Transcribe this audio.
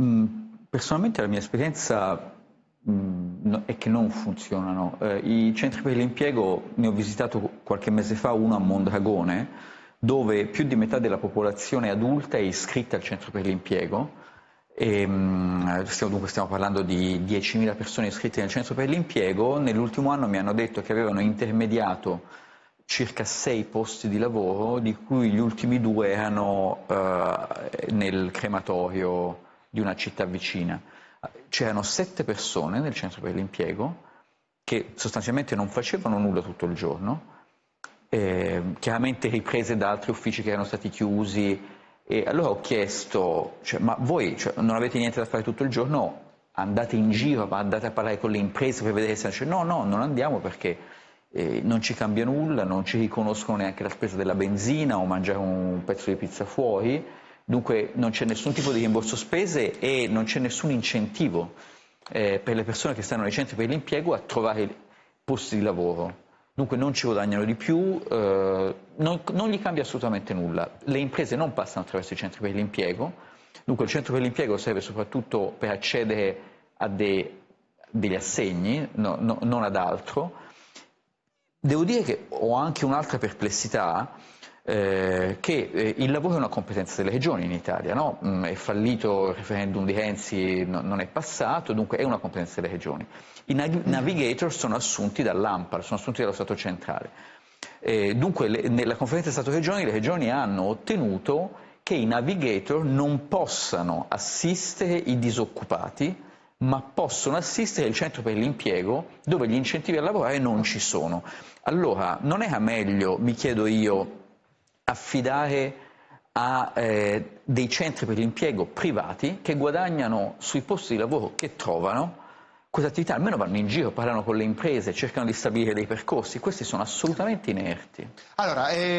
Mm, personalmente la mia esperienza mm, è che non funzionano. Eh, I centri per l'impiego ne ho visitato qualche mese fa uno a Mondragone, dove più di metà della popolazione adulta è iscritta al centro per l'impiego. E, ehm, stiamo, dunque stiamo parlando di 10.000 persone iscritte nel centro per l'impiego. Nell'ultimo anno mi hanno detto che avevano intermediato circa 6 posti di lavoro, di cui gli ultimi due erano eh, nel crematorio di una città vicina. C'erano sette persone nel centro per l'impiego che sostanzialmente non facevano nulla tutto il giorno, eh, chiaramente riprese da altri uffici che erano stati chiusi. E allora ho chiesto, cioè, ma voi cioè, non avete niente da fare tutto il giorno? Andate in giro, andate a parlare con le imprese per vedere se... Cioè, no, no, non andiamo perché eh, non ci cambia nulla, non ci riconoscono neanche la spesa della benzina o mangiare un pezzo di pizza fuori. Dunque non c'è nessun tipo di rimborso spese e non c'è nessun incentivo eh, per le persone che stanno nei centri per l'impiego a trovare posti di lavoro. Dunque non ci guadagnano di più, eh, non, non gli cambia assolutamente nulla. Le imprese non passano attraverso i centri per l'impiego, dunque il centro per l'impiego serve soprattutto per accedere a dei degli assegni, no, no, non ad altro. Devo dire che ho anche un'altra perplessità eh, che eh, il lavoro è una competenza delle regioni in Italia, no? mm, è fallito il referendum di Renzi, no, non è passato, dunque è una competenza delle regioni. I nav- mm. navigator sono assunti dall'AMPAL, sono assunti dallo Stato centrale. Eh, dunque le, nella conferenza Stato-Regioni le regioni hanno ottenuto che i navigator non possano assistere i disoccupati, ma possono assistere il centro per l'impiego dove gli incentivi a lavorare non ci sono. Allora, non era meglio, mi chiedo io, affidare a eh, dei centri per l'impiego privati che guadagnano sui posti di lavoro che trovano queste attività, almeno vanno in giro, parlano con le imprese, cercano di stabilire dei percorsi, questi sono assolutamente inerti. Allora, eh...